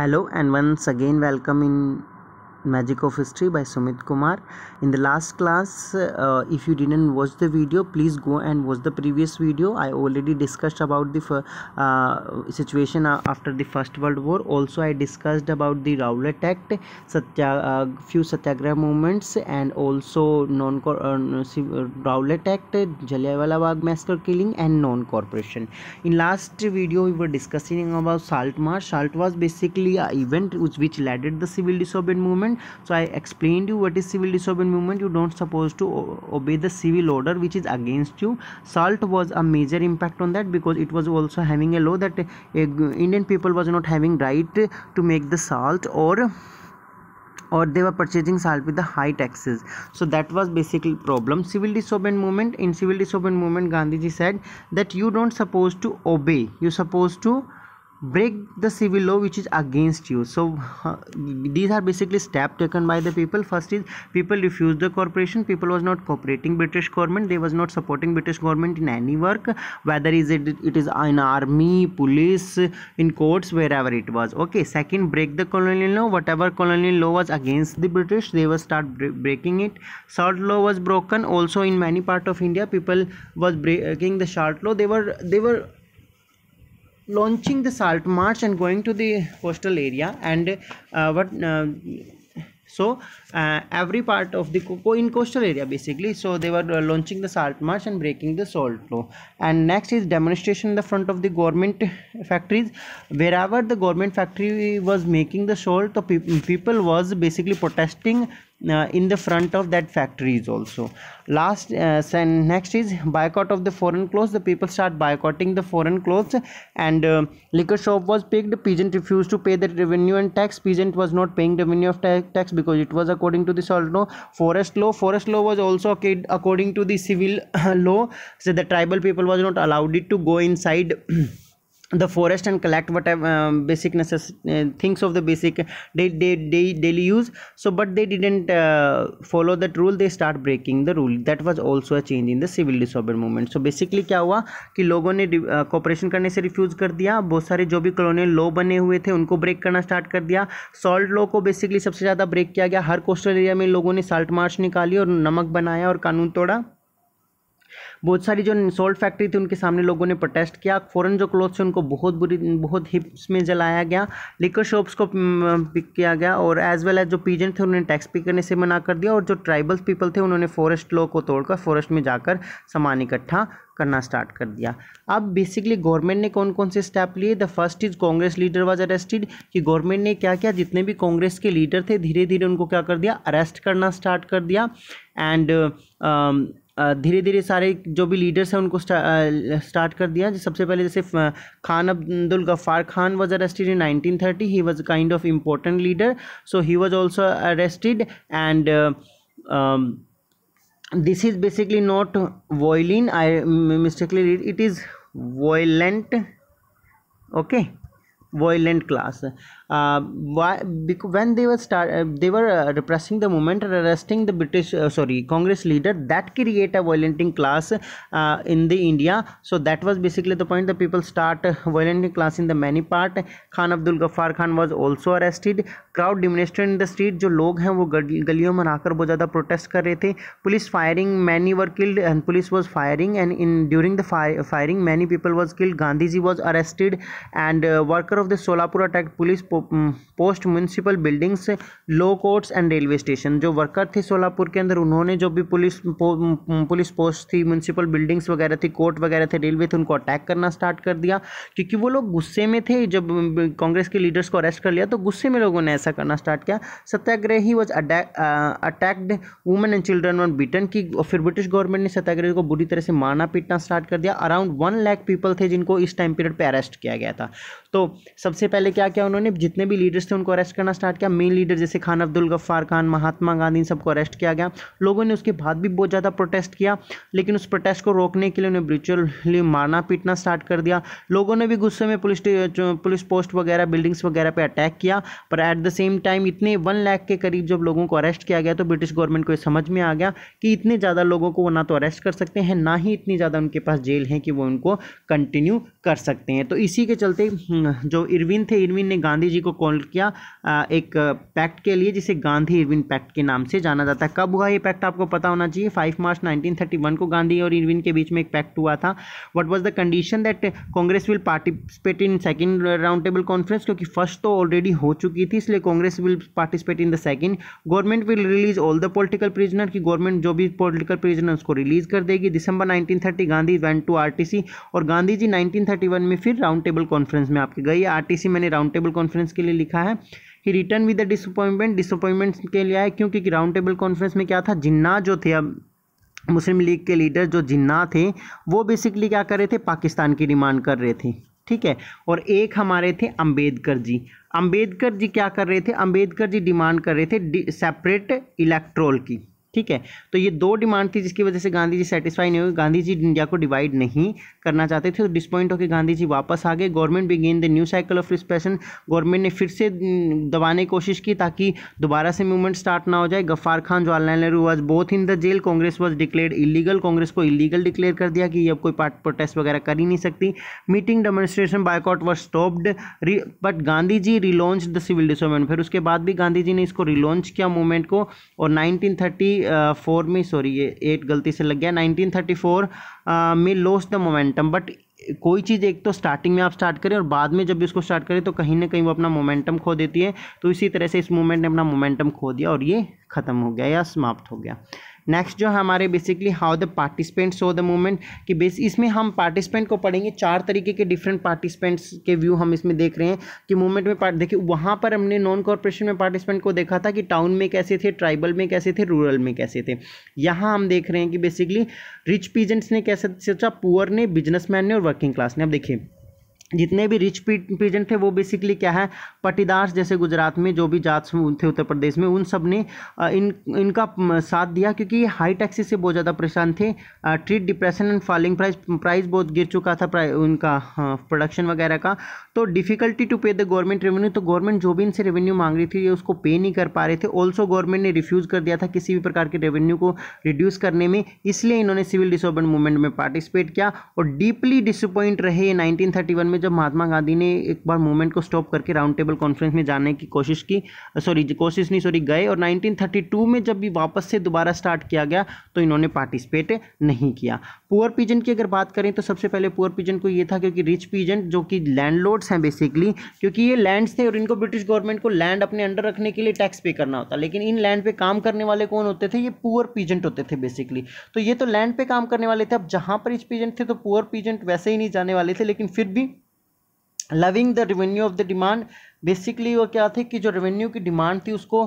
hello and once again welcome in magic of history by sumit kumar in the last class uh, if you didn't watch the video please go and watch the previous video i already discussed about the uh, situation after the first world war also i discussed about the rowlatt act satya uh, few satyagraha movements and also non uh, rowlatt act jallianwala bagh massacre killing and non corporation in last video we were discussing about salt march salt was basically an event which, which led the civil disobedience movement so i explained you what is civil disobedience movement you don't supposed to obey the civil order which is against you salt was a major impact on that because it was also having a law that uh, indian people was not having right to make the salt or or they were purchasing salt with the high taxes so that was basically problem civil disobedience movement in civil disobedience movement gandhi ji said that you don't supposed to obey you supposed to break the civil law which is against you so uh, these are basically step taken by the people first is people refused the corporation people was not cooperating british government they was not supporting british government in any work whether is it it is in army police in courts wherever it was okay second break the colonial law whatever colonial law was against the british they will start breaking it short law was broken also in many part of india people was breaking the short law they were they were launching the salt march and going to the coastal area and uh, what uh, so uh, every part of the co in coastal area basically so they were uh, launching the salt march and breaking the salt law and next is demonstration in the front of the government factories wherever the government factory was making the salt the pe people was basically protesting uh, in the front of that factories also last uh, and next is boycott of the foreign clothes the people start boycotting the foreign clothes and uh, liquor shop was picked peasant refused to pay the revenue and tax peasant was not paying revenue of ta tax because it was according to the salt law forest law forest law was also according to the civil law so the tribal people was not allowed it to go inside the forest and collect whatever um, basic necess- uh, things of the basic day, day, day, daily use so but they didn't uh, follow that rule they start breaking the rule that was also a change in the civil disobedience movement so basically क्या हुआ कि लोगों ने corporation uh, करने से refuse कर दिया बहुत सारे जो भी कॉलोनियल लॉ बने हुए थे उनको ब्रेक करना स्टार्ट कर दिया सॉल्ट लॉ को बेसिकली सबसे ज़्यादा ब्रेक किया गया हर कोस्टल एरिया में लोगों ने साल्ट मार्च निकाली और नमक बनाया और कानून तोड़ा बहुत सारी जो सॉल्ट फैक्ट्री थी उनके सामने लोगों ने प्रोटेस्ट किया फ़ौरन जो क्लोथ थे उनको बहुत बुरी बहुत हिप्स में जलाया गया लिकर शॉप्स को पिक किया गया और एज वेल एज जो पीजेंट थे उन्होंने टैक्स पे करने से मना कर दिया और जो ट्राइबल्स पीपल थे उन्होंने फॉरेस्ट लॉ को तोड़कर फॉरेस्ट में जाकर सामान इकट्ठा करना स्टार्ट कर दिया अब बेसिकली गवर्नमेंट ने कौन कौन से स्टेप लिए the first is Congress leader was arrested कि गवर्नमेंट ने क्या किया जितने भी कांग्रेस के लीडर थे धीरे धीरे उनको क्या कर दिया अरेस्ट करना स्टार्ट कर दिया एंड धीरे धीरे सारे जो भी लीडर्स हैं उनको स्टार्ट कर दिया सबसे पहले जैसे Khan Abdul Ghaffar Khan was arrested in 1930 he was kind of important leader so he was also arrested and this is basically not violin I mistakenly read it is violent okay violent class uh, why because when they were start uh, they were uh, repressing the movement arresting the british uh, sorry congress leader that create a violenting class uh, in the india so that was basically the point the people start uh, violenting class in the many part khan abdul ghaffar khan was also arrested crowd demonstrated in the street jo log hain wo galiyon mein aakar bahut protest kar rahe the police firing many were killed and police was firing and in during the fire, firing many people was killed gandhi ji was arrested and uh, worker of the solapur attacked police post municipal buildings law courts and railway station जो worker थे सोलापुर के अंदर उन्होंने जो भी police police post थी municipal buildings वगैरह थी कोर्ट वगैरह थे रेलवे थे उनको अटैक करना स्टार्ट कर दिया क्योंकि वो लोग गुस्से में थे जब कांग्रेस के लीडर्स को अरेस्ट कर लिया तो गुस्से में लोगों ने ऐसा करना स्टार्ट किया satyagraha he was attacked women and children one Britain की फिर ब्रिटिश गवर्नमेंट ने सत्याग्रह को बुरी तरह से मारना पीटना स्टार्ट कर दिया अराउंड वन लैख पीपल थे जिनको इस टाइम पीरियड पर अरेस्ट किया गया था तो सबसे पहले क्या किया उन्होंने जितने भी लीडर्स थे उनको अरेस्ट करना स्टार्ट किया मेन लीडर जैसे खान अब्दुल गफ्फार खान महात्मा गांधी इन सबको अरेस्ट किया गया लोगों ने उसके बाद भी बहुत ज़्यादा प्रोटेस्ट किया लेकिन उस प्रोटेस्ट को रोकने के लिए उन्हें ब्रिचुअली मारना पीटना स्टार्ट कर दिया लोगों ने भी गुस्से में पुलिस पुलिस पोस्ट वगैरह बिल्डिंग्स वगैरह पर अटैक किया पर एट द सेम टाइम इतने वन लैख के करीब जब लोगों को अरेस्ट किया गया तो ब्रिटिश गवर्नमेंट को यह समझ में आ गया कि इतने ज़्यादा लोगों को वो ना तो अरेस्ट कर सकते हैं ना ही इतनी ज़्यादा उनके पास जेल हैं कि वो उनको कंटिन्यू कर सकते हैं तो इसी के चलते जो इरविन थे इरविन ने गांधी जी को कॉल किया एक पैक्ट के लिए जिसे गांधी इरविन पैक्ट के नाम से जाना जाता है कब हुआ ये पैक्ट आपको पता होना चाहिए फाइव मार्च नाइनटीन को गांधी और इरविन के बीच में एक पैक्ट हुआ था what was the condition that Congress will participate in second round table conference क्योंकि फर्स्ट तो ऑलरेडी हो चुकी थी इसलिए Congress will participate in the second government will release all the political prisoner की गवर्नमेंट जो भी पोलिटिकल प्रिजनर उसको रिलीज कर देगी December 1930 Gandhi went to RTC और गांधी जी 1931 में फिर राउंड टेबल कॉन्फ्रेंस में आपके गई आरटीसी मैंने राउंड टेबल कॉन्फ्रेंस कॉन्फ्रेंस के लिए लिखा है कि return with the disappointment disappointment के लिए आए क्योंकि राउंड टेबल कॉन्फ्रेंस में क्या था जिन्ना जो थे अब मुस्लिम लीग के लीडर जो जिन्ना थे वो बेसिकली क्या कर रहे थे पाकिस्तान की डिमांड कर रहे थे ठीक है और एक हमारे थे अंबेडकर जी अंबेडकर जी क्या कर रहे थे अंबेडकर जी डिमांड कर रहे थे सेपरेट इलेक्ट्रोल की ठीक है तो ये दो डिमांड थी जिसकी वजह से गांधी जी सेटिस्फाई नहीं हुए गांधी जी इंडिया को डिवाइड नहीं करना चाहते थे तो डिसपॉइंट होकर गांधी जी वापस आ गए government began the new cycle of repression government ने फिर से हम्म, दबाने की कोशिश की ताकि दोबारा से मूवमेंट स्टार्ट ना हो जाए Ghaffar Khan Jawaharlal Nehru was both in the jail Congress was declare illegal Congress को इलीगल डिक्लेयर कर दिया कि अब कोई पार्ट प्रोटेस्ट वगैरह कर ही नहीं सकती meeting demonstration boycott was stopped but Gandhi ji relaunch the civil disobedience फिर उसके बाद भी गांधी जी ने इसको रिलॉन्च किया मूवमेंट को और नाइनटीन थर्टी फोर में सॉरी ये एट गलती से लग गया 1934 फोर में लॉस द मोमेंटम बट कोई चीज़ एक तो स्टार्टिंग में आप स्टार्ट करें और बाद में जब भी उसको स्टार्ट करें तो कहीं ना कहीं वो अपना मोमेंटम खो देती है तो इसी तरह से इस मोमेंट ने अपना मोमेंटम खो दिया और ये ख़त्म हो गया या समाप्त हो गया नेक्स्ट जो हमारे basically how the participants of the movement कि बेस इसमें हम पार्टिसिपेंट को पढ़ेंगे चार तरीके के डिफरेंट पार्टिसिपेंट्स के व्यू हम इसमें देख रहे हैं कि मूवमेंट में पार्ट देखिए वहाँ पर हमने नॉन कॉरपोरेशन में पार्टिसिपेंट को देखा था कि टाउन में कैसे थे ट्राइबल में कैसे थे रूरल में कैसे थे यहाँ हम देख रहे हैं कि बेसिकली रिच पीजेंट्स ने कैसे सोचा पुअर ने बिजनेसमैन ने और वर्किंग क्लास ने अब देखिए जितने भी रिच पीजन थे वो बेसिकली क्या है पटीदार जैसे गुजरात में जो भी जात थे उत्तर प्रदेश में उन सब ने इन इनका साथ दिया क्योंकि ये हाई टैक्सी से बहुत ज़्यादा परेशान थे treat depression and falling price price बहुत गिर चुका था उनका प्रोडक्शन वगैरह का तो difficulty to pay the government revenue तो गवर्नमेंट जो भी इनसे रेवेन्यू मांग रही थी ये उसको पे नहीं कर पा रहे थे ऑल्सो गवर्नमेंट ने रिफ्यूज़ कर दिया था किसी भी प्रकार के रेवेन्यू को रिड्यूस करने में इसलिए इन्होंने सिविल डिसोबेंट मूवमेंट में पार्टिसिपेट किया और डीपली डिसअपॉइंट रहे नाइनटीन में में जब महात्मा गांधी ने एक बार मूवमेंट को स्टॉप करके राउंड टेबल कॉन्फ्रेंस में जाने की कोशिश की सॉरी कोशिश नहीं सॉरी गए और 1932 में जब भी वापस से दोबारा स्टार्ट किया गया तो इन्होंने पार्टिसिपेट नहीं किया पुअर पीजन की अगर बात करें तो सबसे पहले पुअर पीजन को ये था क्योंकि रिच पीजन जो कि लैंडलॉर्ड्स हैं बेसिकली क्योंकि ये लैंड थे और इनको ब्रिटिश गवर्नमेंट को लैंड अपने अंडर रखने के लिए टैक्स पे करना होता लेकिन इन लैंड पे काम करने वाले कौन होते थे ये पुअर पीजेंट होते थे बेसिकली तो ये तो लैंड पे काम करने वाले थे अब जहाँ पर रिच पीजेंट थे तो पुअर पीजेंट वैसे ही नहीं जाने वाले थे लेकिन फिर भी lowering the revenue of the demand basically वो क्या थे कि जो रेवेन्यू की डिमांड थी उसको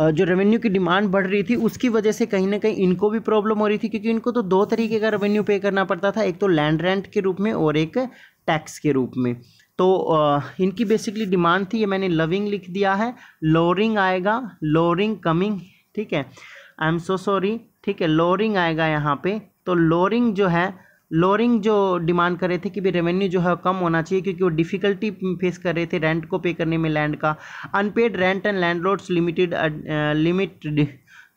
जो रेवेन्यू की डिमांड बढ़ रही थी उसकी वजह से कहीं ना कहीं इनको भी प्रॉब्लम हो रही थी क्योंकि इनको तो दो तरीके का रेवेन्यू पे करना पड़ता था एक तो लैंड रेंट के रूप में और एक टैक्स के रूप में तो इनकी बेसिकली डिमांड थी ये मैंने लविंग लिख दिया है लोरिंग आएगा लोरिंग कमिंग ठीक है आई एम सो सॉरी ठीक है लोरिंग आएगा यहाँ पे तो लोरिंग जो है लोअरिंग जो डिमांड कर रहे थे कि भाई रेवेन्यू जो है कम होना चाहिए क्योंकि वो डिफ़िकल्टी फेस कर रहे थे रेंट को पे करने में लैंड का unpaid rent and landlords limited limit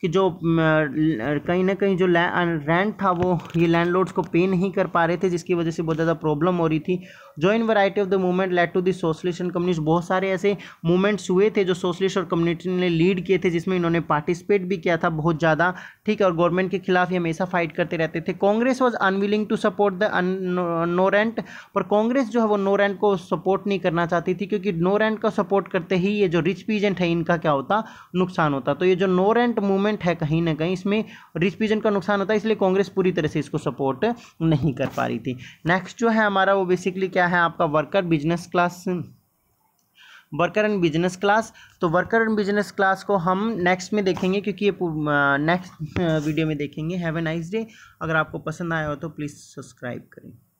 कि जो uh, कहीं ना कहीं जो रेंट uh, था वो ये लैंडलॉर्ड्स को पे नहीं कर पा रहे थे जिसकी वजह से बहुत ज़्यादा प्रॉब्लम हो रही थी join variety of the movement let to the socialist and communist बहुत सारे ऐसे मूवमेंट्स हुए थे जो सोशलिस्ट और कम्युनिटी ने लीड किए थे जिसमें इन्होंने पार्टिसिपेट भी किया था बहुत ज़्यादा ठीक है और गवर्नमेंट के खिलाफ ही हमेशा फाइट करते रहते थे Congress was unwilling to support the rent पर कांग्रेस जो है वो नो रेंट को सपोर्ट नहीं करना चाहती थी क्योंकि नो रेंट का सपोर्ट करते ही ये जो रिच पीजेंट है इनका क्या होता नुकसान होता तो ये जो नो रेंट मूवमेंट है कहीं ना कहीं इसमें रिच पीजेंट का नुकसान होता है इसलिए कांग्रेस पूरी तरह से इसको सपोर्ट नहीं कर पा रही थी नेक्स्ट जो है हमारा वो बेसिकली क्या क्या है आपका worker business class worker and business class तो वर्कर एंड बिजनेस क्लास को हम नेक्स्ट में देखेंगे क्योंकि ये नेक्स्ट वीडियो में देखेंगे हैव ए नाइस डे अगर आपको पसंद आया हो तो प्लीज़ सब्सक्राइब करें